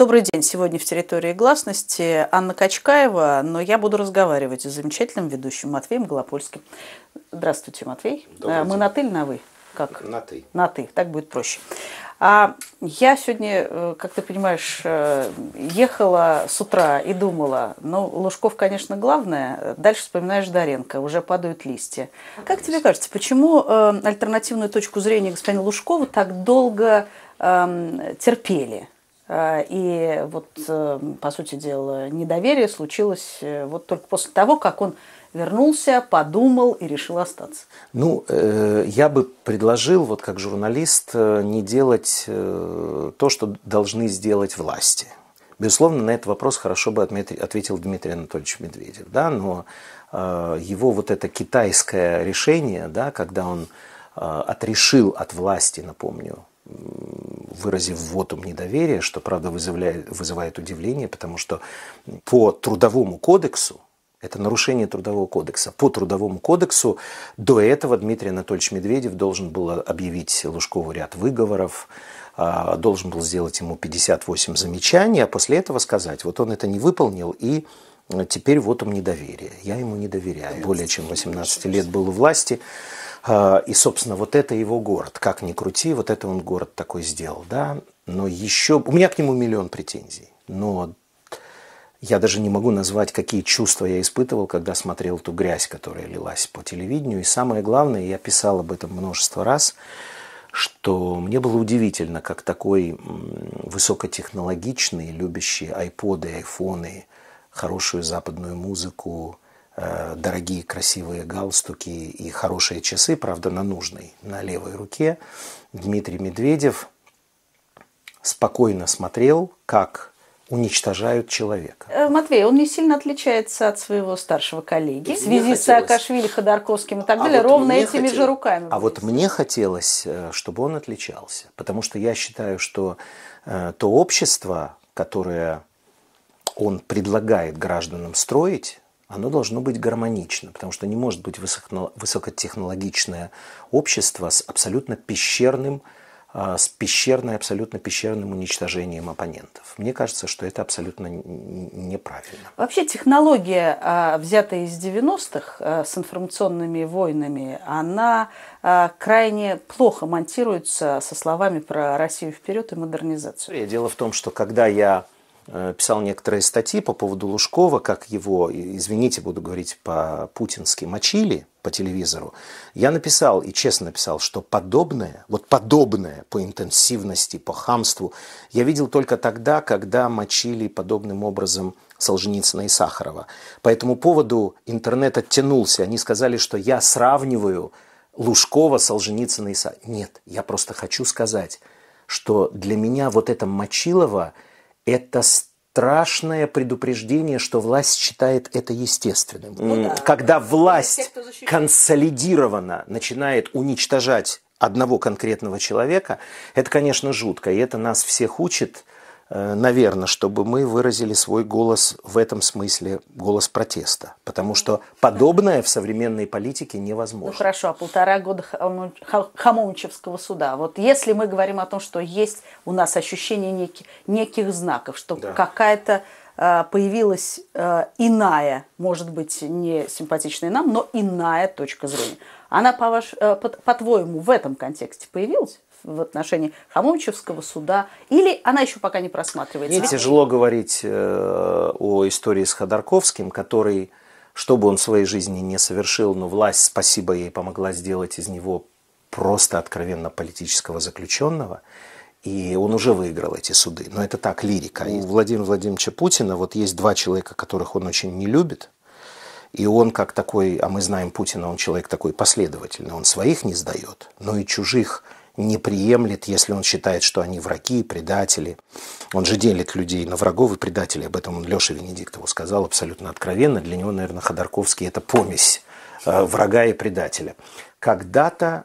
Добрый день. Сегодня в территории гласности Анна Качкаева, но я буду разговаривать с замечательным ведущим Матвеем Голопольским. Здравствуйте, Матвей. Добрый а, Мы на ты или на вы? Как? На ты. На ты. Так будет проще. А я сегодня, э, как ты понимаешь, э, ехала с утра и думала, ну, Лужков, конечно, главное, дальше вспоминаешь Доренко. уже падают листья. Как тебе кажется, почему э, альтернативную точку зрения господина Лужкова так долго эм, терпели? Э, и вот, эм, по сути дела, недоверие случилось э, вот только после того, как он вернулся, подумал и решил остаться. Ну, э, я бы предложил, вот как журналист, не делать то, что должны сделать власти. Безусловно, на этот вопрос хорошо бы ответил Дмитрий Анатольевич Медведев, да, но его вот это китайское решение, да, когда он отрешил от власти, напомню, выразив вотум недоверия, что, правда, вызывает, вызывает удивление, потому что по Трудовому кодексу, это нарушение Трудового кодекса, по Трудовому кодексу до этого Дмитрий Анатольевич Медведев должен был объявить Лужкову ряд выговоров, а, должен был сделать ему 58 замечаний, а после этого сказать, вот он это не выполнил и теперь вот он недоверие. Я ему не доверяю. Более чем 18 лет был у власти. А, и, собственно, вот это его город. Как ни крути, вот это он город такой сделал, да. Но еще... У меня к нему миллион претензий. Но я даже не могу назвать, какие чувства я испытывал, когда смотрел ту грязь, которая лилась по телевидению. И самое главное, я писал об этом множество раз, что мне было удивительно, как такой высокотехнологичный, любящий айподы, айфоны, хорошую западную музыку, Э, дорогие красивые галстуки и хорошие часы, правда, на нужной, на левой руке. Дмитрий Медведев спокойно смотрел, как уничтожают человека. Э, Матвей, он не сильно отличается от своего старшего коллеги в связи с Акашвили, Ходорковским и так а далее, вот ровно этими хотел... же руками. А вот мне хотелось, э, чтобы он отличался, потому что я считаю, что то общество, которое он предлагает гражданам строить, оно должно быть гармонично, потому что не может быть высокотехнологичное общество с абсолютно пещерным, а, с пещерной, абсолютно пещерным уничтожением оппонентов. Мне кажется, что это абсолютно неправильно. Вообще технология, а, взятая из 90-х а, с информационными войнами, она крайне плохо монтируется со словами про Россию вперед и модернизацию. Дело в том, что когда я Э, писал некоторые статьи по поводу Лужкова, как его, извините, буду говорить по-путински, мочили по телевизору. Я написал, и честно написал, что подобное, вот подобное по интенсивности, по хамству, я видел только тогда, когда мочили подобным образом Солженицына и Сахарова. По этому поводу интернет оттянулся. Они сказали, что я сравниваю Лужкова, Солженицына и Сахарова. Нет, я просто хочу сказать, что для меня вот это мочилово – это страшное предупреждение, что власть считает это естественным. Ну, да. Когда ну, власть те, консолидированно начинает уничтожать одного конкретного человека, это, конечно, жутко, и это нас всех учит – Э, наверное, чтобы мы выразили свой голос в этом смысле, голос протеста. Потому что подобное в современной политике невозможно. Ну хорошо, а полтора года ну, Хамовничевского суда. Вот если мы говорим о том, что есть у нас ощущение неких, неких знаков, что да. какая-то э, появилась э, иная, может быть, не симпатичная нам, но иная точка зрения. Она, по-твоему, по в этом контексте появилась? в отношении Хамомчевского суда, или она еще пока не просматривается? Мне тяжело говорить э, о истории с Ходорковским, который, что бы он в своей жизни не совершил, но власть, спасибо ей, помогла сделать из него просто откровенно политического заключенного. И он уже выиграл эти суды. Но это так, лирика. И у Владимира Владимировича Путина вот есть два человека, которых он очень не любит. И он как такой, а мы знаем Путина, он человек такой последовательный. Он своих не сдает, но и чужих не приемлет, если он считает, что они враги, предатели. Он же делит людей на врагов и предателей. Об этом он Леша Венедиктову сказал абсолютно откровенно. Для него, наверное, Ходорковский – это помесь э, врага и предателя. Когда-то,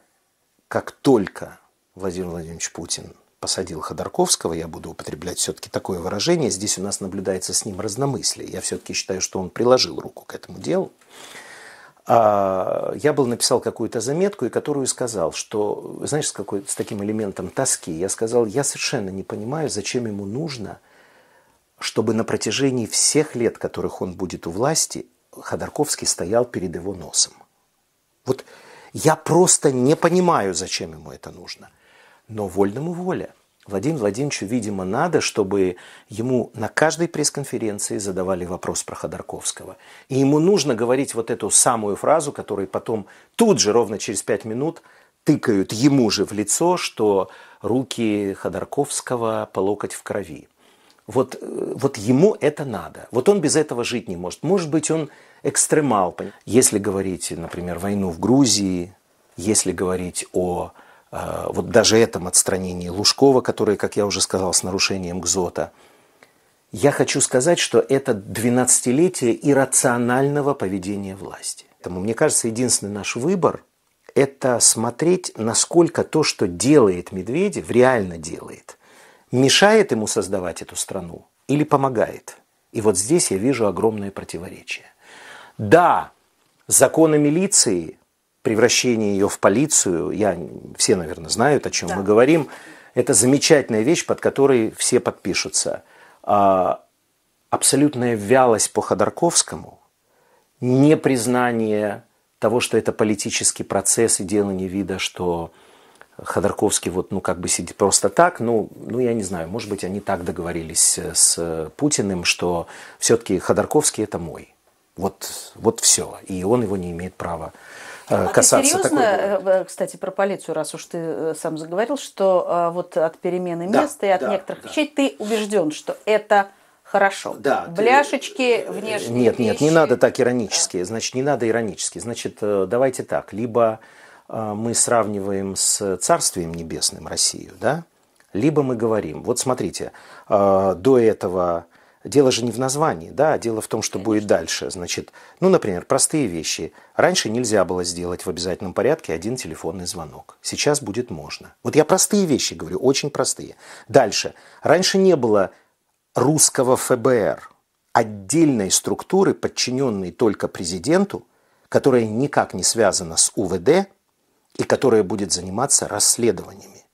как только Владимир Владимирович Путин посадил Ходорковского, я буду употреблять все-таки такое выражение, здесь у нас наблюдается с ним разномыслие. Я все-таки считаю, что он приложил руку к этому делу. А, я был написал какую-то заметку, и которую сказал, что, знаешь, с, какой, с таким элементом тоски, я сказал, я совершенно не понимаю, зачем ему нужно, чтобы на протяжении всех лет, которых он будет у власти, Ходорковский стоял перед его носом. Вот я просто не понимаю, зачем ему это нужно. Но вольному воля – Владимиру Владимировичу, видимо, надо, чтобы ему на каждой пресс-конференции задавали вопрос про Ходорковского. И ему нужно говорить вот эту самую фразу, которую потом тут же, ровно через пять минут, тыкают ему же в лицо, что руки Ходорковского по локоть в крови. Вот, э, вот ему это надо. Вот он без этого жить не может. Может быть, он экстремал. Если говорить, например, войну в Грузии, если говорить о а, вот даже этом отстранении Лужкова, который, как я уже сказал, с нарушением ГЗОТа, я хочу сказать, что это 12-летие иррационального поведения власти. Поэтому, мне кажется, единственный наш выбор – это смотреть, насколько то, что делает Медведев, реально делает, мешает ему создавать эту страну или помогает. И вот здесь я вижу огромное противоречие. Да, законы милиции превращение ее в полицию, я, все, наверное, знают, о чем да. мы говорим, это замечательная вещь, под которой все подпишутся. А, абсолютная вялость по Ходорковскому, непризнание того, что это политический процесс и дело не вида, что Ходорковский вот, ну, как бы сидит просто так, ну, ну, я не знаю, может быть, они так договорились э, с Путиным, что все-таки Ходорковский – это мой. Вот, вот все. И он его не имеет права а ну, касаться. Ты серьезно, такой... Э, э, кстати, про полицию, раз уж ты э, сам заговорил, что вот от перемены да, места и от да, некоторых да. вещей ты убежден, что это Хорошо. Да. Бляшечки, ты... внешние Нет, вещи. нет, не надо так иронически. Значит, не надо иронически. Значит, давайте так. Либо мы сравниваем с Царствием Небесным Россию, да? Либо мы говорим, вот смотрите, до этого Дело же не в названии, да, а дело в том, что будет дальше. Значит, ну, например, простые вещи. Раньше нельзя было сделать в обязательном порядке один телефонный звонок. Сейчас будет можно. Вот я простые вещи говорю, очень простые. Дальше. Раньше не было русского ФБР, отдельной структуры, подчиненной только президенту, которая никак не связана с УВД и которая будет заниматься расследованиями.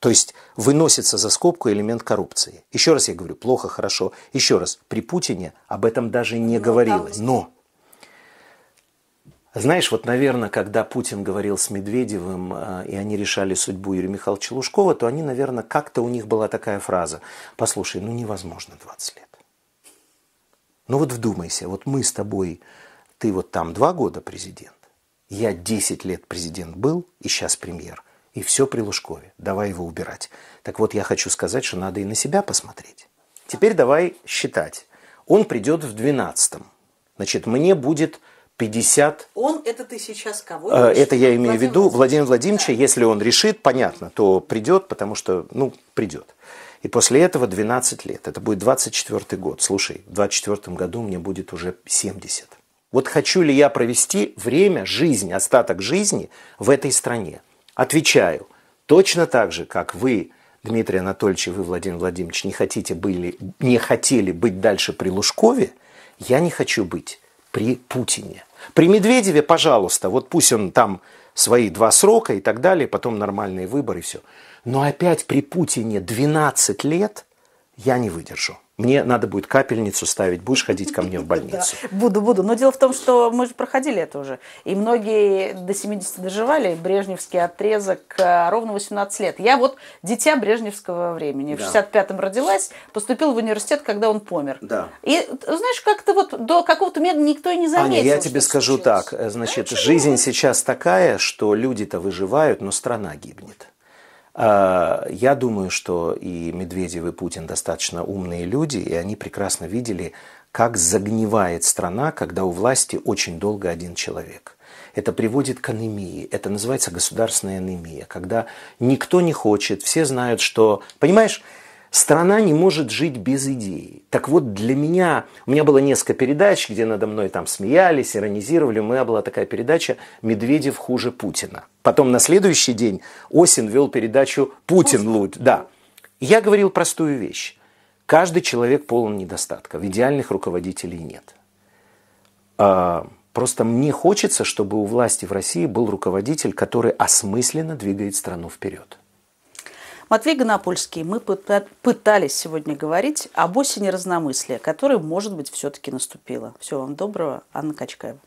То есть выносится за скобку элемент коррупции. Еще раз я говорю, плохо, хорошо. Еще раз, при Путине об этом даже не ну, говорилось. Но, знаешь, вот, наверное, когда Путин говорил с Медведевым, э, и они решали судьбу Юрия Михайловича Лужкова, то они, наверное, как-то у них была такая фраза. Послушай, ну невозможно 20 лет. Ну вот вдумайся, вот мы с тобой, ты вот там два года президент, я 10 лет президент был и сейчас премьер – и все при Лужкове. Давай его убирать. Так вот, я хочу сказать, что надо и на себя посмотреть. Теперь давай считать. Он придет в 12-м. Значит, мне будет 50... Он, это ты сейчас кого? Э, это я имею в виду Владимир Владимировича. Да. Если он решит, понятно, то придет, потому что, ну, придет. И после этого 12 лет. Это будет 24 год. Слушай, в 24 году мне будет уже 70. Вот хочу ли я провести время, жизнь, остаток жизни в этой стране? Отвечаю, точно так же, как вы, Дмитрий Анатольевич и вы, Владимир Владимирович, не, хотите были, не хотели быть дальше при Лужкове, я не хочу быть при Путине. При Медведеве, пожалуйста, вот пусть он там свои два срока и так далее, потом нормальные выборы и все. Но опять при Путине 12 лет я не выдержу мне надо будет капельницу ставить, будешь ходить ко мне в больницу. буду, буду. Но дело в том, что мы же проходили это уже. И многие до 70 доживали брежневский отрезок э, ровно 18 лет. Я вот дитя брежневского времени. В 65-м родилась, поступила в университет, когда он помер. Да. И знаешь, как-то вот до какого-то момента никто и не заметил. Аня, я тебе скажу так. Э, значит, жизнь сейчас такая, что люди-то выживают, но страна гибнет. А, я думаю, что и Медведев, и Путин достаточно умные люди, и они прекрасно видели, как загнивает страна, когда у власти очень долго один человек. Это приводит к анемии. Это называется государственная анемия, когда никто не хочет, все знают, что... Понимаешь, Страна не может жить без идеи. Так вот, для меня, у меня было несколько передач, где надо мной там смеялись, иронизировали. У меня была такая передача «Медведев хуже Путина». Потом на следующий день Осин вел передачу «Путин лучше». Да. Я говорил простую вещь. Каждый человек полон недостатков. Идеальных руководителей нет. А, просто мне хочется, чтобы у власти в России был руководитель, который осмысленно двигает страну вперед. Матвей Гонопольский, мы пытались сегодня говорить об осени разномыслия, которая, может быть, все-таки наступила. Всего вам доброго. Анна Качкаева.